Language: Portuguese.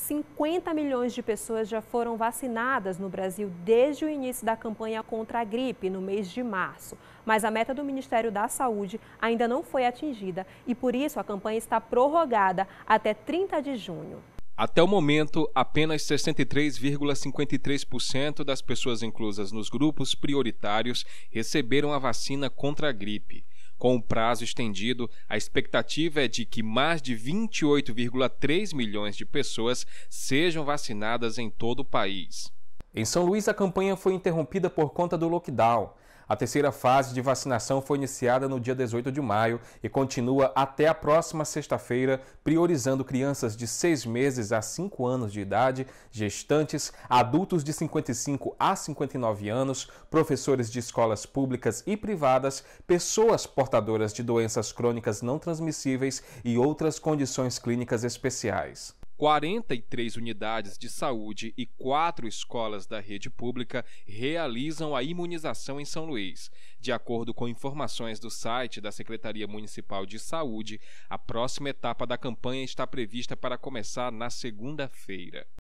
50 milhões de pessoas já foram vacinadas no Brasil desde o início da campanha contra a gripe, no mês de março. Mas a meta do Ministério da Saúde ainda não foi atingida e, por isso, a campanha está prorrogada até 30 de junho. Até o momento, apenas 63,53% das pessoas inclusas nos grupos prioritários receberam a vacina contra a gripe. Com o prazo estendido, a expectativa é de que mais de 28,3 milhões de pessoas sejam vacinadas em todo o país. Em São Luís, a campanha foi interrompida por conta do lockdown. A terceira fase de vacinação foi iniciada no dia 18 de maio e continua até a próxima sexta-feira, priorizando crianças de 6 meses a 5 anos de idade, gestantes, adultos de 55 a 59 anos, professores de escolas públicas e privadas, pessoas portadoras de doenças crônicas não transmissíveis e outras condições clínicas especiais. 43 unidades de saúde e quatro escolas da rede pública realizam a imunização em São Luís. De acordo com informações do site da Secretaria Municipal de Saúde, a próxima etapa da campanha está prevista para começar na segunda-feira.